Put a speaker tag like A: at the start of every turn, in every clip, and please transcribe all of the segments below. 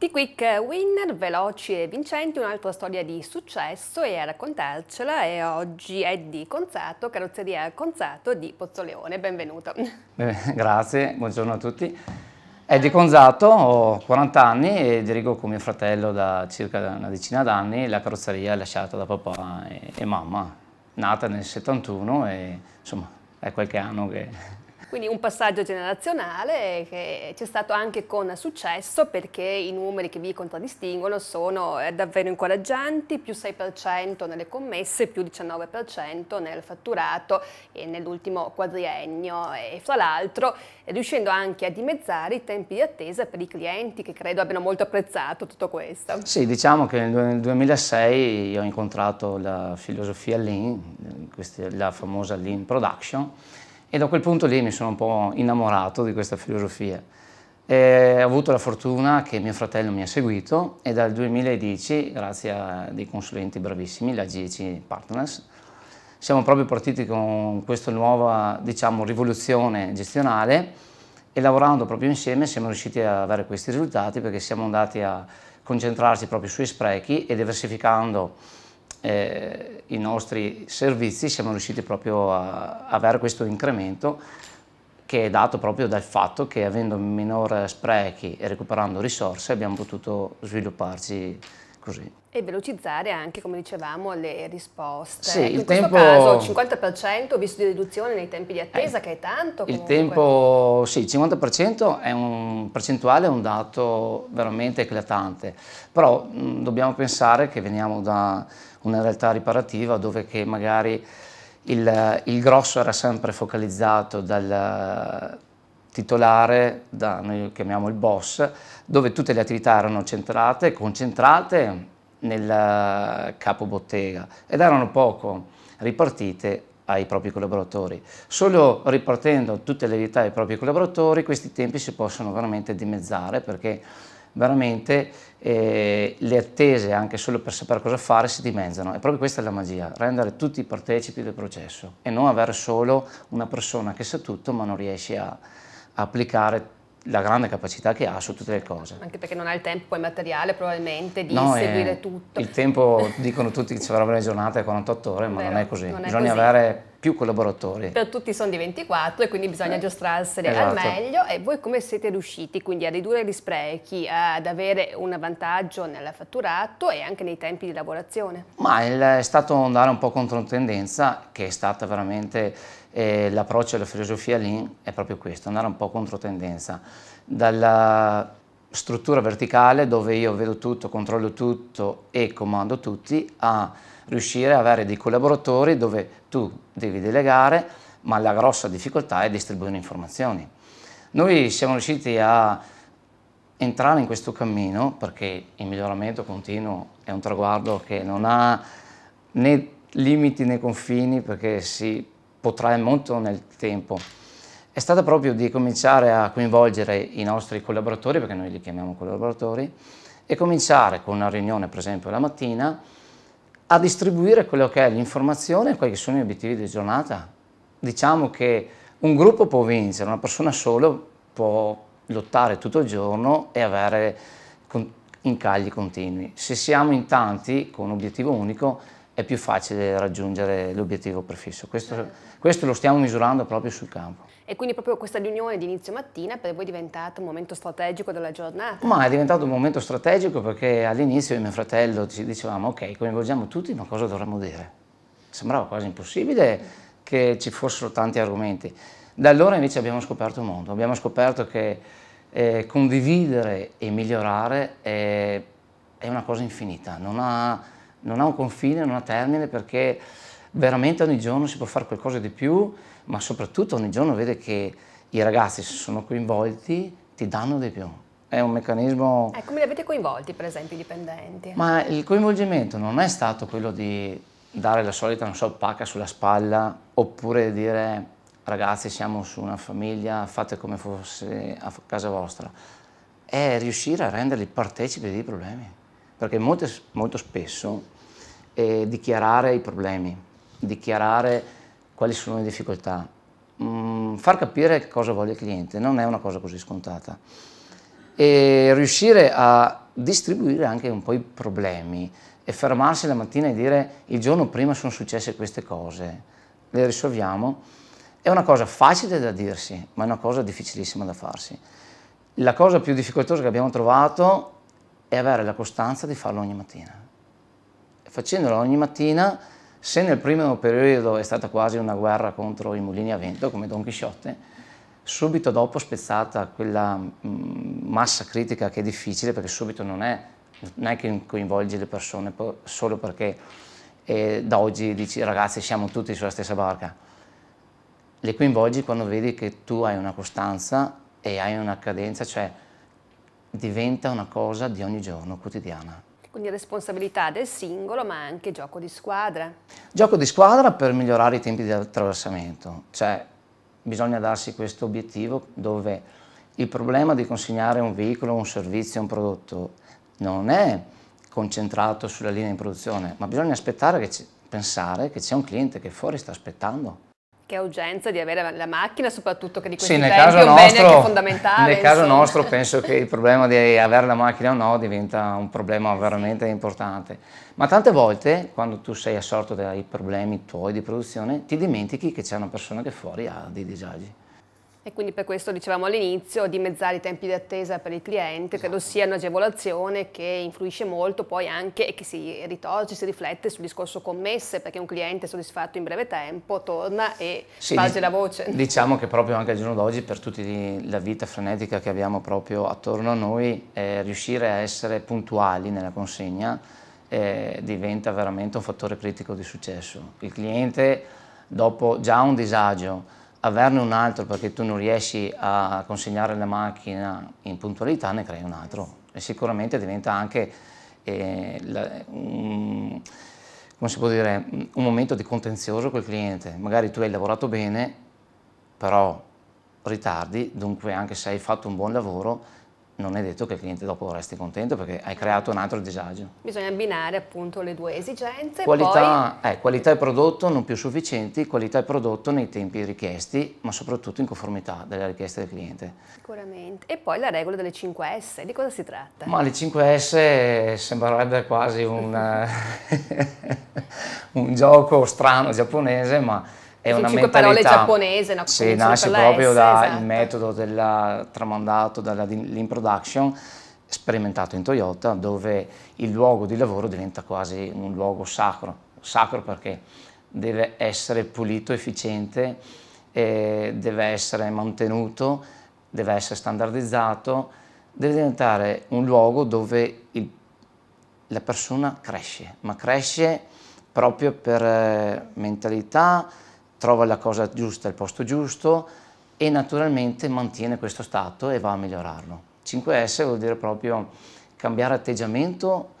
A: T-Quick Winner, veloci e vincenti, un'altra storia di successo e a raccontarcela e oggi è di Concerto, Carrozzeria Conzato di Pozzoleone. Benvenuto. Eh,
B: grazie, buongiorno a tutti. È di Conzato, ho 40 anni e dirigo con mio fratello da circa una decina d'anni la carrozzeria lasciata da papà e, e mamma, nata nel 71 e insomma è qualche anno che
A: quindi un passaggio generazionale che c'è stato anche con successo perché i numeri che vi contraddistinguono sono eh, davvero incoraggianti, più 6% nelle commesse, più 19% nel fatturato e nell'ultimo quadriennio e fra l'altro riuscendo anche a dimezzare i tempi di attesa per i clienti che credo abbiano molto apprezzato tutto questo.
B: Sì, diciamo che nel 2006 ho incontrato la filosofia Lean, la famosa Lean Production e da quel punto lì mi sono un po' innamorato di questa filosofia. E ho avuto la fortuna che mio fratello mi ha seguito e dal 2010, grazie a dei consulenti bravissimi, la GEC Partners, siamo proprio partiti con questa nuova diciamo, rivoluzione gestionale e lavorando proprio insieme siamo riusciti ad avere questi risultati perché siamo andati a concentrarci proprio sui sprechi e diversificando eh, i nostri servizi siamo riusciti proprio a avere questo incremento che è dato proprio dal fatto che avendo minor sprechi e recuperando risorse abbiamo potuto svilupparci Così.
A: E velocizzare anche, come dicevamo, le risposte. Sì, ecco, in questo tempo... caso 50% visto di riduzione nei tempi di eh, attesa, eh, che è tanto. Comunque. Il
B: tempo, sì, il 50% è un percentuale, è un dato veramente eclatante, però mh, mm, dobbiamo pensare che veniamo da una realtà riparativa dove che magari il, il grosso era sempre focalizzato dal titolare, da, noi lo chiamiamo il boss, dove tutte le attività erano centrate, concentrate nel eh, capo bottega ed erano poco ripartite ai propri collaboratori. Solo ripartendo tutte le attività ai propri collaboratori questi tempi si possono veramente dimezzare perché veramente eh, le attese anche solo per sapere cosa fare si dimezzano e proprio questa è la magia, rendere tutti partecipi del processo e non avere solo una persona che sa tutto ma non riesce a, applicare la grande capacità che ha su tutte le cose. Anche
A: perché non ha il tempo il materiale probabilmente di no, seguire tutto.
B: Il tempo, dicono tutti che ci vorrebbero le giornate 48 ore, ma Vero, non è così. Non è Bisogna così. avere più collaboratori.
A: Per tutti sono di 24 e quindi bisogna aggiustarsene eh, esatto. al meglio e voi come siete riusciti quindi a ridurre gli sprechi, ad avere un vantaggio nel fatturato e anche nei tempi di lavorazione?
B: Ma è stato andare un po' contro tendenza che è stata veramente eh, l'approccio alla filosofia Lean è proprio questo, andare un po' contro tendenza. Dalla struttura verticale dove io vedo tutto, controllo tutto e comando tutti, a riuscire ad avere dei collaboratori dove tu devi delegare, ma la grossa difficoltà è distribuire informazioni. Noi siamo riusciti a entrare in questo cammino perché il miglioramento continuo è un traguardo che non ha né limiti né confini perché si potrà molto nel tempo è stata proprio di cominciare a coinvolgere i nostri collaboratori, perché noi li chiamiamo collaboratori, e cominciare con una riunione, per esempio la mattina, a distribuire quello che è l'informazione e quelli che sono gli obiettivi di giornata. Diciamo che un gruppo può vincere, una persona sola può lottare tutto il giorno e avere incagli continui. Se siamo in tanti con un obiettivo unico è più facile raggiungere l'obiettivo prefisso. Questo, certo. questo, lo stiamo misurando proprio sul campo.
A: E quindi proprio questa riunione di inizio mattina per voi è diventata un momento strategico della giornata? Ma
B: è diventato un momento strategico perché all'inizio mio fratello ci dicevamo ok, coinvolgiamo tutti, ma cosa dovremmo dire? Sembrava quasi impossibile che ci fossero tanti argomenti. Da allora invece abbiamo scoperto un mondo, abbiamo scoperto che eh, condividere e migliorare è, è una cosa infinita, non ha non ha un confine, non ha termine perché veramente ogni giorno si può fare qualcosa di più, ma soprattutto ogni giorno vede che i ragazzi se sono coinvolti ti danno di più. È un meccanismo...
A: Eh, come li avete coinvolti per esempio i dipendenti? Ma il
B: coinvolgimento non è stato quello di dare la solita, non so, pacca sulla spalla oppure dire ragazzi siamo su una famiglia, fate come fosse a casa vostra. È riuscire a renderli partecipi dei problemi perché molto, molto spesso eh, dichiarare i problemi, dichiarare quali sono le difficoltà, mh, mm, far capire cosa vuole il cliente non è una cosa così scontata e riuscire a distribuire anche un po' i problemi e fermarsi la mattina e dire il giorno prima sono successe queste cose, le risolviamo, è una cosa facile da dirsi, ma è una cosa difficilissima da farsi. La cosa più difficoltosa che abbiamo trovato e avere la costanza di farlo ogni mattina. Facendolo ogni mattina, se nel primo periodo è stata quasi una guerra contro i mulini a vento, come Don Chisciotte, subito dopo spezzata quella mm, massa critica che è difficile, perché subito non è, non è che coinvolge le persone solo perché eh, da oggi dici ragazzi siamo tutti sulla stessa barca. Le coinvolgi quando vedi che tu hai una costanza e hai una cadenza, cioè diventa una cosa di ogni giorno, quotidiana.
A: Quindi responsabilità del singolo ma anche gioco di squadra.
B: Gioco di squadra per migliorare i tempi di attraversamento, cioè bisogna darsi questo obiettivo dove il problema di consegnare un veicolo, un servizio, un prodotto non è concentrato sulla linea in produzione, ma bisogna aspettare che pensare che c'è un cliente che fuori sta aspettando
A: che urgenza di avere la macchina, soprattutto che di questi sì, nel tempi caso nostro, bene è fondamentale. Nel insomma. caso nostro
B: penso che il problema di avere la macchina o no diventa un problema veramente importante. Ma tante volte, quando tu sei assorto dai problemi tuoi di produzione, ti dimentichi che c'è una persona che fuori ha dei disagi.
A: E quindi per questo dicevamo all'inizio, dimezzare i tempi di attesa per il cliente, esatto. credo sia un'agevolazione che influisce molto poi anche e che si ritorce, si riflette sul discorso commesse, perché un cliente soddisfatto in breve tempo torna e sì, sparge la voce.
B: Diciamo che proprio anche al giorno d'oggi, per tutta la vita frenetica che abbiamo proprio attorno a noi, eh, riuscire a essere puntuali nella consegna eh, diventa veramente un fattore critico di successo. Il cliente, dopo già un disagio, averne un altro perché tu non riesci a consegnare la macchina in puntualità, ne crei un altro e sicuramente diventa anche eh, la, un, dire, un momento di contenzioso col cliente. Magari tu hai lavorato bene, però ritardi, dunque anche se hai fatto un buon lavoro, non è detto che il cliente dopo resti contento perché hai creato un altro disagio.
A: Bisogna abbinare appunto le due esigenze. Qualità,
B: poi... eh, qualità e prodotto non più sufficienti, qualità e prodotto nei tempi richiesti, ma soprattutto in conformità delle richieste del cliente.
A: Sicuramente. E poi la regola delle 5S, di cosa si tratta? Ma
B: le 5S sembrerebbe quasi un, un gioco strano giapponese, ma è una cinque parole giapponese, no? Sì, nasce proprio dal esatto. metodo della, tramandato dall'in production sperimentato in Toyota, dove il luogo di lavoro diventa quasi un luogo sacro, sacro perché deve essere pulito, efficiente, eh, deve essere mantenuto, deve essere standardizzato, deve diventare un luogo dove il, la persona cresce, ma cresce proprio per eh, mentalità, trova la cosa giusta il posto giusto e naturalmente mantiene questo stato e va a migliorarlo. 5S vuol dire proprio cambiare atteggiamento,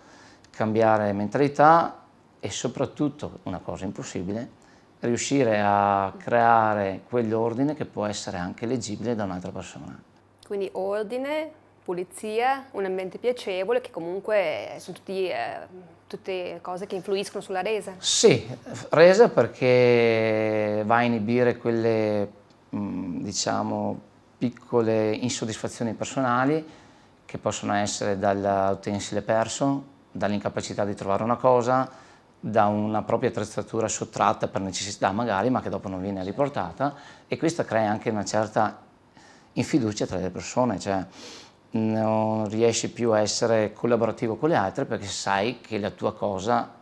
B: cambiare mentalità e soprattutto, una cosa impossibile, riuscire a creare quell'ordine che può essere anche leggibile da un'altra persona.
A: Quindi ordine, pulizia, un ambiente piacevole che comunque eh, sono tutti... Eh tutte cose che influiscono sulla resa? Sì,
B: resa perché va a inibire quelle, mm, diciamo, piccole insoddisfazioni personali che possono essere dall'utensile perso, dall'incapacità di trovare una cosa, da una propria attrezzatura sottratta per necessità magari, ma che dopo non viene riportata e questo crea anche una certa infiducia tra le persone, cioè non riesci più a essere collaborativo con le altre perché sai che la tua cosa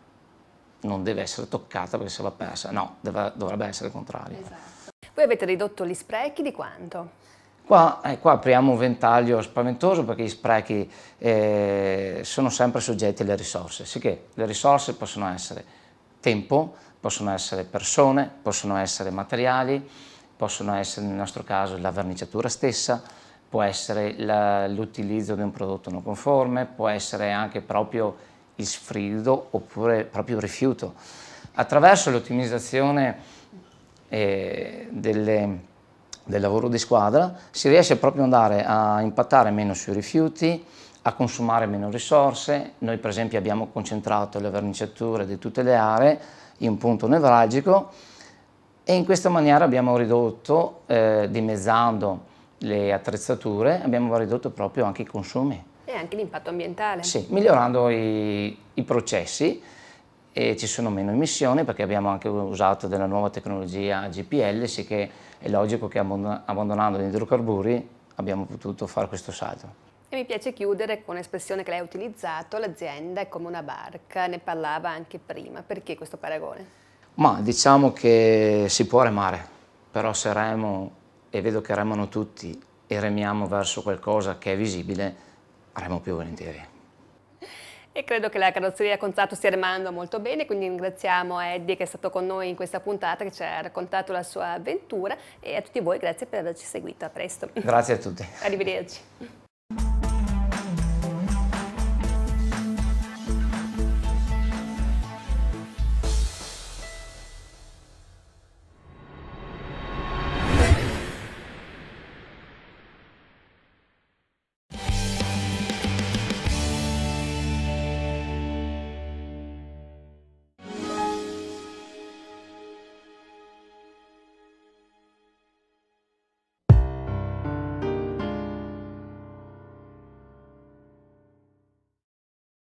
B: non deve essere toccata perché se va persa, no, deve, dovrebbe essere il contrario. Esatto.
A: Voi avete ridotto gli sprechi di quanto?
B: Qua, eh, qua apriamo un ventaglio spaventoso perché gli sprechi eh, sono sempre soggetti alle risorse, sicché le risorse possono essere tempo, possono essere persone, possono essere materiali, possono essere nel nostro caso la verniciatura stessa, può essere l'utilizzo di un prodotto non conforme, può essere anche proprio il sfrido oppure proprio il rifiuto. Attraverso l'ottimizzazione eh, delle, del lavoro di squadra si riesce proprio ad andare a impattare meno sui rifiuti, a consumare meno risorse. Noi per esempio abbiamo concentrato le verniciature di tutte le aree in un punto nevralgico e in questa maniera abbiamo ridotto, eh, dimezzando le attrezzature, abbiamo ridotto proprio anche i consumi.
A: E anche l'impatto ambientale. Sì,
B: migliorando i, i processi e ci sono meno emissioni perché abbiamo anche usato della nuova tecnologia GPL, sì che è logico che abbandonando gli idrocarburi abbiamo potuto fare questo salto.
A: E mi piace chiudere con un'espressione che lei ha utilizzato, l'azienda è come una barca, ne parlava anche prima, perché questo paragone?
B: Ma diciamo che si può remare, però se remo e vedo che remano tutti e remiamo verso qualcosa che è visibile, remo più volentieri.
A: E credo che la carrozzeria Conzato stia remando molto bene, quindi ringraziamo Eddie che è stato con noi in questa puntata, che ci ha raccontato la sua avventura e a tutti voi grazie per averci seguito. A presto. Grazie a tutti. Arrivederci.